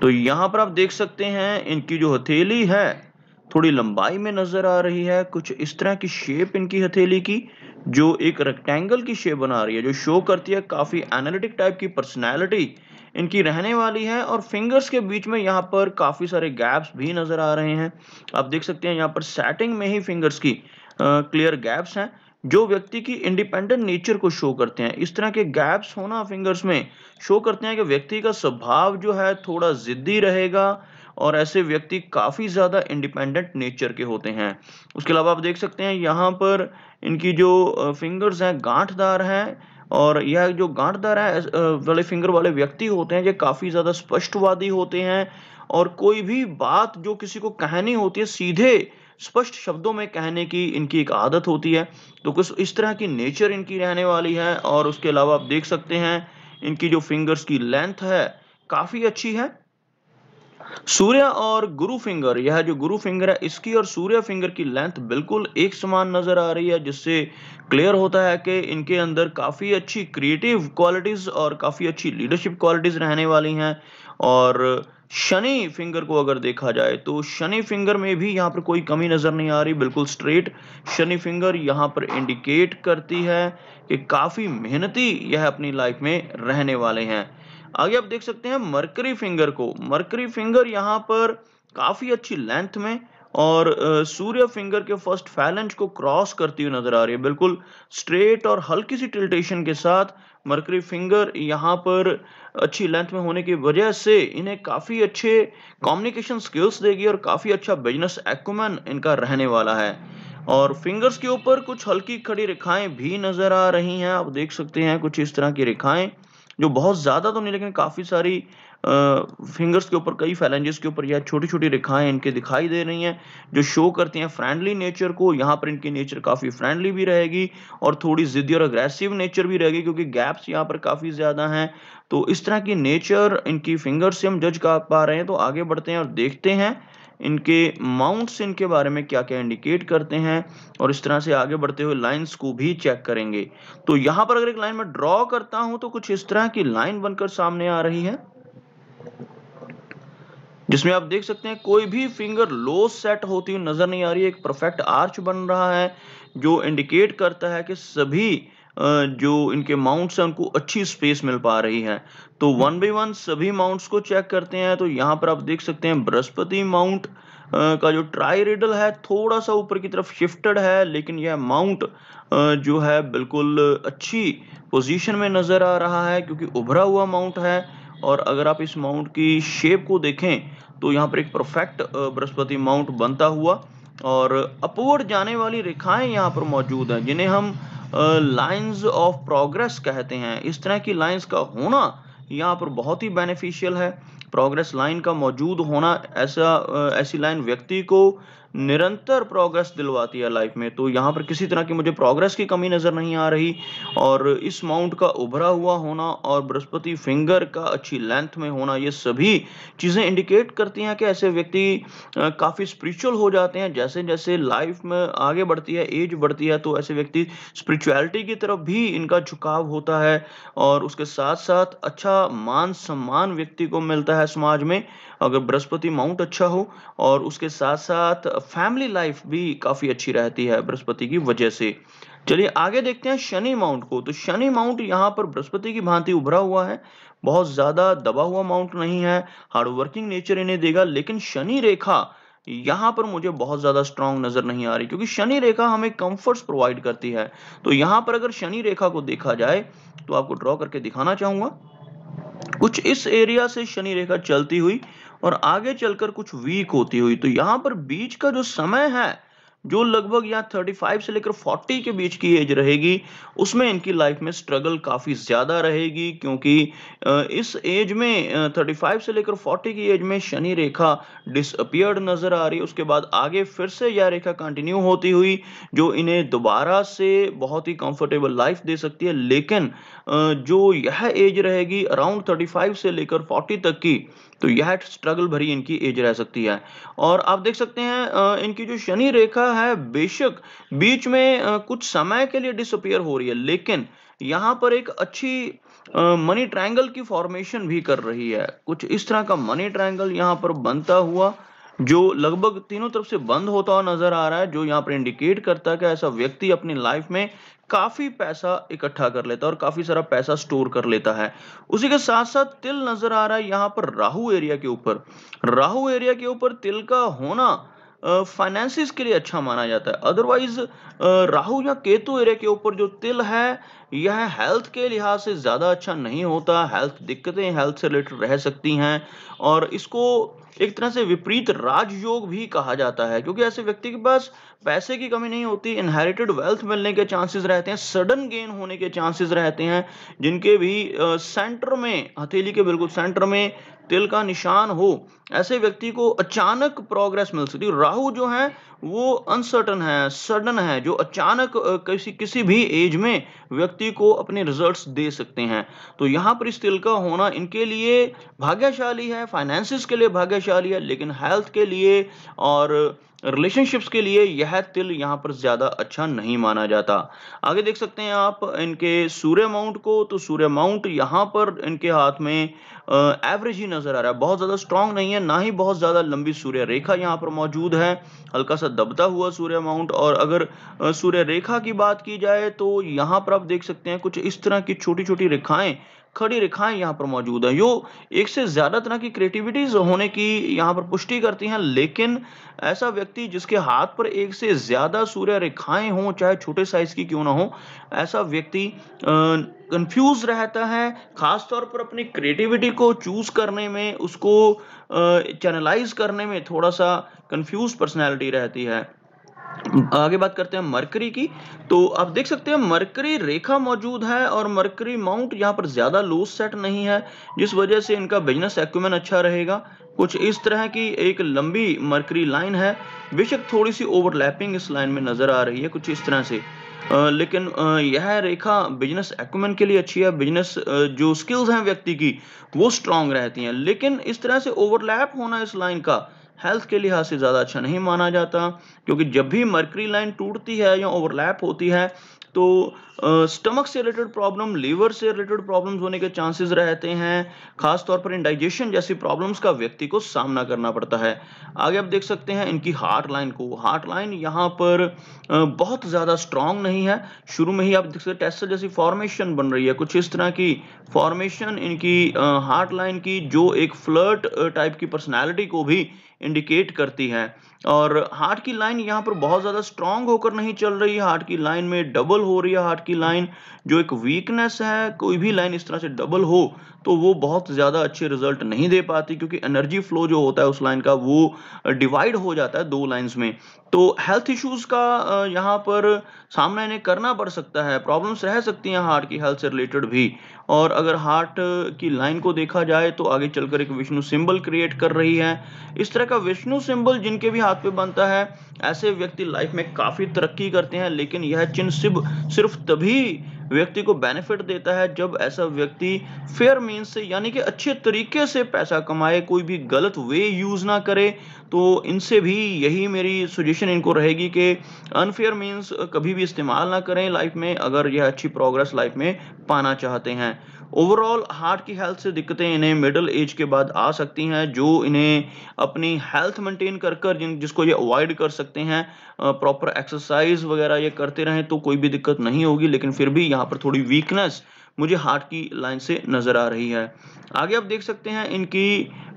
तो यहाँ पर आप देख सकते हैं इनकी जो हथेली है थोड़ी लंबाई में नजर आ रही है कुछ इस तरह की शेप इनकी हथेली की जो एक रेक्टेंगल की शेप बना रही है जो शो करती है काफी एनालिटिक टाइप की पर्सनैलिटी इनकी रहने वाली है और फिंगर्स के बीच में यहाँ पर काफी सारे गैप्स भी नजर आ रहे हैं आप देख सकते हैं यहाँ पर सेटिंग में ही फिंगर्स की क्लियर गैप्स हैं जो व्यक्ति की इंडिपेंडेंट नेचर को शो करते हैं इस तरह के गैप्स होना फिंगर्स में शो करते हैं कि व्यक्ति का स्वभाव जो है थोड़ा ज़िद्दी रहेगा और ऐसे व्यक्ति काफ़ी ज़्यादा इंडिपेंडेंट नेचर के होते हैं उसके अलावा आप देख सकते हैं यहाँ पर इनकी जो फिंगर्स हैं गांठदार हैं और यह जो गांठदार है वाले फिंगर वाले व्यक्ति होते हैं ये काफ़ी ज़्यादा स्पष्टवादी होते हैं और कोई भी बात जो किसी को कहनी होती है सीधे स्पष्ट शब्दों में कहने की इनकी एक आदत होती है तो कुछ इस तरह की नेचर इनकी रहने वाली है और उसके अलावा आप देख सकते हैं इनकी जो फिंगर्स की लेंथ है काफ़ी अच्छी है सूर्य और गुरु फिंगर यह जो गुरु फिंगर है इसकी और सूर्य फिंगर की लेंथ बिल्कुल एक समान नजर आ रही है जिससे क्लियर होता है कि इनके अंदर काफ़ी अच्छी क्रिएटिव क्वालिटीज़ और काफ़ी अच्छी लीडरशिप क्वालिटीज़ रहने वाली हैं और शनि फिंगर को अगर देखा जाए तो शनि फिंगर में भी यहाँ पर कोई कमी नज़र नहीं आ रही बिल्कुल स्ट्रेट शनि फिंगर यहाँ पर इंडिकेट करती है कि काफ़ी मेहनती यह अपनी लाइफ में रहने वाले हैं आगे आप देख सकते हैं मरकरी फिंगर को मरकरी फिंगर यहाँ पर काफ़ी अच्छी लेंथ में और सूर्य फिंगर के फर्स्ट फैलेंज को क्रॉस करती हुई नजर आ रही है बिल्कुल स्ट्रेट और हल्की सी टिल्टेशन के साथ मरकरी फिंगर यहाँ पर अच्छी लेंथ में होने की वजह से इन्हें काफ़ी अच्छे कम्युनिकेशन स्किल्स देगी और काफ़ी अच्छा बिजनेस एक्मैन इनका रहने वाला है और फिंगर्स के ऊपर कुछ हल्की खड़ी रेखाएं भी नज़र आ रही हैं आप देख सकते हैं कुछ इस तरह की रेखाएं जो बहुत ज़्यादा तो नहीं लेकिन काफ़ी सारी फिंगर्स के ऊपर कई फैलेंजेस के ऊपर यह छोटी छोटी रेखाएं इनके दिखाई दे रही हैं जो शो करती हैं फ्रेंडली नेचर को यहाँ पर इनकी नेचर काफ़ी फ्रेंडली भी रहेगी और थोड़ी जिद्दी और अग्रेसिव नेचर भी रहेगी क्योंकि गैप्स यहाँ पर काफ़ी ज़्यादा हैं तो इस तरह की नेचर इनकी फिंगर्स से हम जज कर पा रहे हैं तो आगे बढ़ते हैं और देखते हैं इनके माउंट्स इनके बारे में क्या क्या इंडिकेट करते हैं और इस तरह से आगे बढ़ते हुए लाइंस को भी चेक करेंगे तो यहाँ पर अगर एक लाइन में ड्रॉ करता हूँ तो कुछ इस तरह की लाइन बनकर सामने आ रही है जिसमें आप देख सकते हैं कोई भी फिंगर लो सेट होती हुई नजर नहीं आ रही है एक परफेक्ट आर्च बन रहा है जो इंडिकेट करता है कि सभी जो इनके माउंट्स हैं उनको अच्छी स्पेस मिल पा रही है तो वन बाई वन सभी माउंट्स को चेक करते हैं तो यहाँ पर आप देख सकते हैं बृहस्पति माउंट का जो ट्राई रेडल है थोड़ा सा ऊपर की तरफ शिफ्टेड है लेकिन यह माउंट जो है बिल्कुल अच्छी पोजीशन में नज़र आ रहा है क्योंकि उभरा हुआ माउंट है और अगर आप इस माउंट की शेप को देखें तो यहाँ पर एक परफेक्ट बृहस्पति माउंट बनता हुआ और अपवर्ड जाने वाली रेखाएं यहाँ पर मौजूद हैं जिन्हें हम लाइंस ऑफ प्रोग्रेस कहते हैं इस तरह की लाइंस का होना यहाँ पर बहुत ही बेनिफिशियल है प्रोग्रेस लाइन का मौजूद होना ऐसा ऐसी लाइन व्यक्ति को निरंतर प्रोग्रेस दिलवाती है लाइफ में तो यहाँ पर किसी तरह की मुझे प्रोग्रेस की कमी नज़र नहीं आ रही और इस माउंट का उभरा हुआ होना और बृहस्पति फिंगर का अच्छी लेंथ में होना ये सभी चीज़ें इंडिकेट करती हैं कि ऐसे व्यक्ति काफ़ी स्पिरिचुअल हो जाते हैं जैसे जैसे लाइफ में आगे बढ़ती है एज बढ़ती है तो ऐसे व्यक्ति स्पिरिचुअलिटी की तरफ भी इनका झुकाव होता है और उसके साथ साथ अच्छा मान सम्मान व्यक्ति को मिलता है समाज में अगर बृहस्पति माउंट अच्छा हो और उसके साथ साथ फैमिली लाइफ भी काफ़ी अच्छी रहती है बृहस्पति की वजह से चलिए आगे देखते हैं शनि माउंट को तो शनि माउंट यहाँ पर बृहस्पति की भांति उभरा हुआ है बहुत ज़्यादा दबा हुआ माउंट नहीं है हार्डवर्किंग नेचर इन्हें देगा लेकिन शनि रेखा यहाँ पर मुझे बहुत ज़्यादा स्ट्रांग नज़र नहीं आ रही क्योंकि शनि रेखा हमें कंफर्ट्स प्रोवाइड करती है तो यहां पर अगर शनि रेखा को देखा जाए तो आपको ड्रॉ करके दिखाना चाहूंगा कुछ इस एरिया से शनि रेखा चलती हुई और आगे चलकर कुछ वीक होती हुई तो यहाँ पर बीच का जो समय है जो लगभग यहाँ 35 से लेकर 40 के बीच की एज रहेगी उसमें इनकी लाइफ में स्ट्रगल काफ़ी ज़्यादा रहेगी क्योंकि इस एज में 35 से लेकर 40 की एज में शनि रेखा डिसअपियर्ड नज़र आ रही है उसके बाद आगे फिर से यह रेखा कंटिन्यू होती हुई जो इन्हें दोबारा से बहुत ही कंफर्टेबल लाइफ दे सकती है लेकिन जो यह एज रहेगी अराउंड थर्टी से लेकर फोर्टी तक की तो यह स्ट्रगल भरी इनकी एज रह सकती है और आप देख सकते हैं इनकी जो शनि रेखा है बेशक बीच में कुछ समय के लिए डिसअपियर हो रही है लेकिन यहाँ पर एक अच्छी मनी ट्रायंगल की फॉर्मेशन भी कर रही है कुछ इस तरह का मनी ट्रायंगल यहाँ पर बनता हुआ जो लगभग तीनों तरफ से बंद होता हुआ नजर आ रहा है जो यहाँ पर इंडिकेट करता है कि ऐसा व्यक्ति अपनी लाइफ में काफी पैसा इकट्ठा कर लेता है और काफी सारा पैसा स्टोर कर लेता है उसी के साथ साथ तिल नजर आ रहा है यहाँ पर राहु एरिया के ऊपर राहु एरिया के ऊपर तिल का होना फाइनेंसिस के लिए अच्छा माना जाता है अदरवाइज राहु या केतु एरिया के ऊपर जो तिल है यह हेल्थ के लिहाज से ज़्यादा अच्छा नहीं होता हेल्थ दिक्कतें हेल्थ से रिलेटेड रह सकती हैं और इसको एक तरह से विपरीत राजयोग भी कहा जाता है क्योंकि ऐसे व्यक्ति के पास पैसे की कमी नहीं होती इनहेरिटेड वेल्थ मिलने के चांसेस रहते हैं सडन गेन होने के चांसेस रहते हैं जिनके भी सेंटर में हथेली के बिल्कुल सेंटर में तिल का निशान हो ऐसे व्यक्ति को अचानक प्रोग्रेस मिल सकती है राहु जो है वो अनसर्टन है सडन है जो अचानक किसी किसी भी एज में व्यक्ति को अपने रिजल्ट्स दे सकते हैं तो यहां पर इस तिल का होना इनके लिए भाग्यशाली है फाइनेंसिस के लिए भाग्य नशा लेकिन हेल्थ के लिए और रिलेशनशिप्स के लिए यह तिल यहाँ पर ज़्यादा अच्छा नहीं माना जाता आगे देख सकते हैं आप इनके सूर्य माउंट को तो सूर्य माउंट यहाँ पर इनके हाथ में एवरेज ही नज़र आ रहा है बहुत ज़्यादा स्ट्रांग नहीं है ना ही बहुत ज़्यादा लंबी सूर्य रेखा यहाँ पर मौजूद है हल्का सा दबता हुआ सूर्य माउंट और अगर सूर्य रेखा की बात की जाए तो यहाँ पर आप देख सकते हैं कुछ इस तरह की छोटी छोटी रेखाएं खड़ी रेखाएं यहाँ पर मौजूद हैं यो एक से ज़्यादा तरह की क्रिएटिविटीज़ होने की यहाँ पर पुष्टि करती हैं लेकिन ऐसा व्यक्ति जिसके हाथ पर एक से ज़्यादा सूर्य रेखाएं हों चाहे छोटे साइज़ की क्यों ना हो ऐसा व्यक्ति कंफ्यूज रहता है ख़ास तौर पर अपनी क्रिएटिविटी को चूज़ करने में उसको चैनलाइज करने में थोड़ा सा कंफ्यूज पर्सनैलिटी रहती है आगे बात करते हैं मरकरी की तो आप देख सकते हैं मरकरी रेखा मौजूद है और मरकरी माउंट यहाँ पर ज़्यादा लूज सेट नहीं है जिस वजह से इनका बिजनेस एक्यूमेन अच्छा रहेगा कुछ इस तरह की एक लंबी मरकरी लाइन है बेशक थोड़ी सी ओवरलैपिंग इस लाइन में नज़र आ रही है कुछ इस तरह से आ, लेकिन आ, यह रेखा बिजनेस एक्यूमेन के लिए अच्छी है बिजनेस जो स्किल्स हैं व्यक्ति की वो स्ट्रांग रहती हैं लेकिन इस तरह से ओवरलैप होना इस लाइन का हेल्थ के लिहाज से ज़्यादा अच्छा नहीं माना जाता क्योंकि जब भी मर्करी लाइन टूटती है या ओवरलैप होती है तो स्टमक से रिलेटेड प्रॉब्लम लीवर से रिलेटेड प्रॉब्लम्स होने के चांसेस रहते हैं खासतौर पर इंडाइजेशन जैसी प्रॉब्लम्स का व्यक्ति को सामना करना पड़ता है आगे आप देख सकते हैं इनकी हार्ट लाइन को हार्ट लाइन यहाँ पर बहुत ज़्यादा स्ट्रांग नहीं है शुरू में ही आप देख सकते टेस्टर जैसी फॉर्मेशन बन रही है कुछ इस तरह की फॉर्मेशन इनकी हार्ट लाइन की जो एक फ्लर्ट टाइप की पर्सनैलिटी को भी इंडिकेट करती है और हार्ट की लाइन यहाँ पर बहुत ज़्यादा स्ट्रांग होकर नहीं चल रही हार्ट की लाइन में डबल हो रही है हार्ट स्टार्ट की लाइन जो एक वीकनेस है कोई भी लाइन इस तरह से डबल हो तो वो बहुत ज़्यादा अच्छे रिजल्ट नहीं दे पाती क्योंकि एनर्जी फ्लो जो होता है उस लाइन का वो डिवाइड हो जाता है दो लाइन में तो हेल्थ इश्यूज का यहाँ पर सामना इन्हें करना पड़ सकता है प्रॉब्लम्स रह सकती हैं हार्ट की हेल्थ से रिलेटेड भी और अगर हार्ट की लाइन को देखा जाए तो आगे चलकर एक विष्णु सिंबल क्रिएट कर रही है इस तरह का विष्णु सिंबल जिनके भी हाथ पे बनता है ऐसे व्यक्ति लाइफ में काफ़ी तरक्की करते हैं लेकिन यह चिन्ह सिर्फ सिर्फ तभी व्यक्ति को बेनिफिट देता है जब ऐसा व्यक्ति फेयर मीन्स से यानी कि अच्छे तरीके से पैसा कमाए कोई भी गलत वे यूज़ ना करे तो इनसे भी यही मेरी सुजेशन इनको रहेगी कि अनफेयर मीन्स कभी भी इस्तेमाल ना करें लाइफ में अगर यह अच्छी प्रोग्रेस लाइफ में पाना चाहते हैं ओवरऑल हार्ट की हेल्थ से दिक्कतें इन्हें मिडिल एज के बाद आ सकती हैं जो इन्हें अपनी हेल्थ मेंटेन कर कर जिन जिसको ये अवॉइड कर सकते हैं प्रॉपर एक्सरसाइज वगैरह ये करते रहें तो कोई भी दिक्कत नहीं होगी लेकिन फिर भी यहाँ यहाँ पर थोड़ी वीकनेस मुझे हार्ट की लाइन से नजर आ रही है आगे आप देख सकते हैं इनकी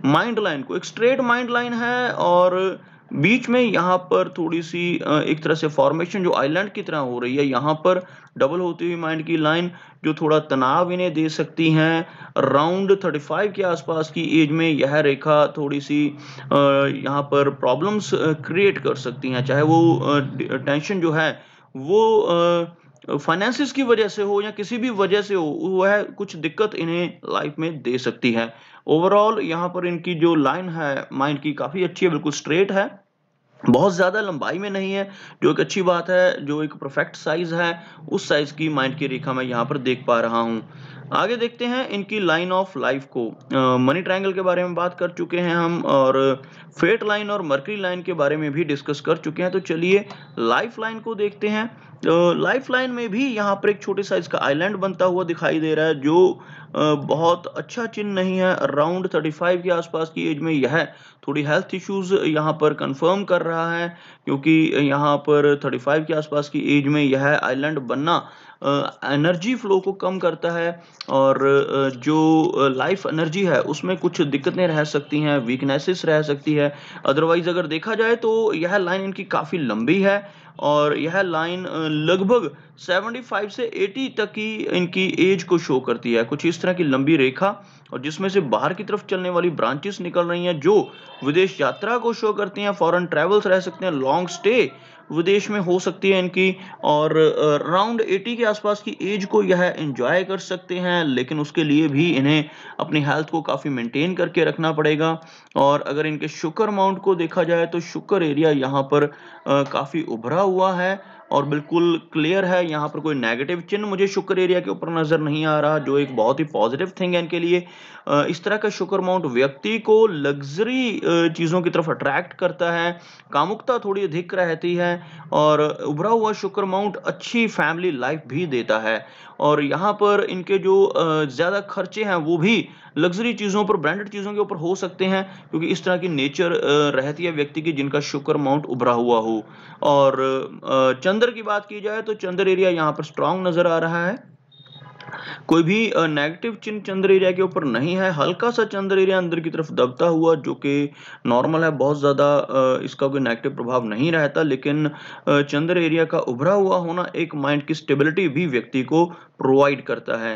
माइंड लाइन को एक स्ट्रेट माइंड लाइन है और बीच में यहाँ पर थोड़ी सी एक तरह से फॉर्मेशन जो आइलैंड की तरह हो रही है यहाँ पर डबल होती हुई माइंड की लाइन जो थोड़ा तनाव इन्हें दे सकती है राउंड 35 के आसपास की एज में यह रेखा थोड़ी सी यहाँ पर प्रॉब्लम्स क्रिएट कर सकती हैं चाहे वो टेंशन जो है वो आ, फाइनेंसिस की वजह से हो या किसी भी वजह से हो वह कुछ दिक्कत इन्हें लाइफ में दे सकती है ओवरऑल यहाँ पर इनकी जो लाइन है माइंड की काफ़ी अच्छी है बिल्कुल स्ट्रेट है बहुत ज़्यादा लंबाई में नहीं है जो एक अच्छी बात है जो एक परफेक्ट साइज़ है उस साइज़ की माइंड की रेखा मैं यहाँ पर देख पा रहा हूँ आगे देखते हैं इनकी लाइन ऑफ लाइफ को मनी ट्रायंगल के बारे में बात कर चुके हैं हम और फेट लाइन और मर्करी लाइन के बारे में भी डिस्कस कर चुके हैं तो चलिए लाइफ लाइन को देखते हैं लाइफ लाइन में भी यहाँ पर एक छोटे साइज का आइलैंड बनता हुआ दिखाई दे रहा है जो बहुत अच्छा चिन्ह नहीं है अराउंड 35 के आसपास की एज में यह थोड़ी हेल्थ इश्यूज यहाँ पर कंफर्म कर रहा है क्योंकि यहाँ पर 35 के आसपास की एज में यह आइलैंड बनना एनर्जी फ्लो को कम करता है और जो लाइफ एनर्जी है उसमें कुछ दिक्कतें रह सकती हैं वीकनेसेस रह सकती है अदरवाइज अगर देखा जाए तो यह लाइन इनकी काफ़ी लंबी है और यह लाइन लगभग 75 से 80 तक की इनकी एज को शो करती है कुछ इस तरह की लंबी रेखा और जिसमें से बाहर की तरफ चलने वाली ब्रांचेस निकल रही हैं जो विदेश यात्रा को शो करती हैं फॉरेन ट्रेवल्स रह सकते हैं लॉन्ग स्टे विदेश में हो सकती है इनकी और राउंड 80 के आसपास की एज को यह एंजॉय कर सकते हैं लेकिन उसके लिए भी इन्हें अपनी हेल्थ को काफ़ी मेंटेन करके रखना पड़ेगा और अगर इनके शुक्र माउंट को देखा जाए तो शुक्र एरिया यहाँ पर काफ़ी उभरा हुआ है और बिल्कुल क्लियर है यहाँ पर कोई नेगेटिव चिन्ह मुझे शुक्र एरिया के ऊपर नजर नहीं आ रहा जो एक बहुत ही पॉजिटिव थिंग है इनके लिए इस तरह का शुक्र माउंट व्यक्ति को लग्जरी चीज़ों की तरफ अट्रैक्ट करता है कामुकता थोड़ी अधिक रहती है और उभरा हुआ शुक्र माउंट अच्छी फैमिली लाइफ भी देता है और यहाँ पर इनके जो ज़्यादा खर्चे हैं वो भी लग्जरी चीज़ों पर ब्रांडेड चीज़ों के ऊपर हो सकते हैं क्योंकि इस तरह की नेचर रहती है व्यक्ति की जिनका शुक्र माउंट उभरा हुआ हो और चंद्र की बात की जाए तो चंद्र एरिया यहाँ पर स्ट्रांग नज़र आ रहा है कोई भी नेगेटिव चिन्ह चंद्र एरिया के ऊपर नहीं है हल्का सा चंद्र एरिया अंदर की तरफ दबता हुआ जो कि नॉर्मल है बहुत ज़्यादा इसका कोई नेगेटिव प्रभाव नहीं रहता लेकिन चंद्र एरिया का उभरा हुआ होना एक माइंड की स्टेबिलिटी भी व्यक्ति को प्रोवाइड करता है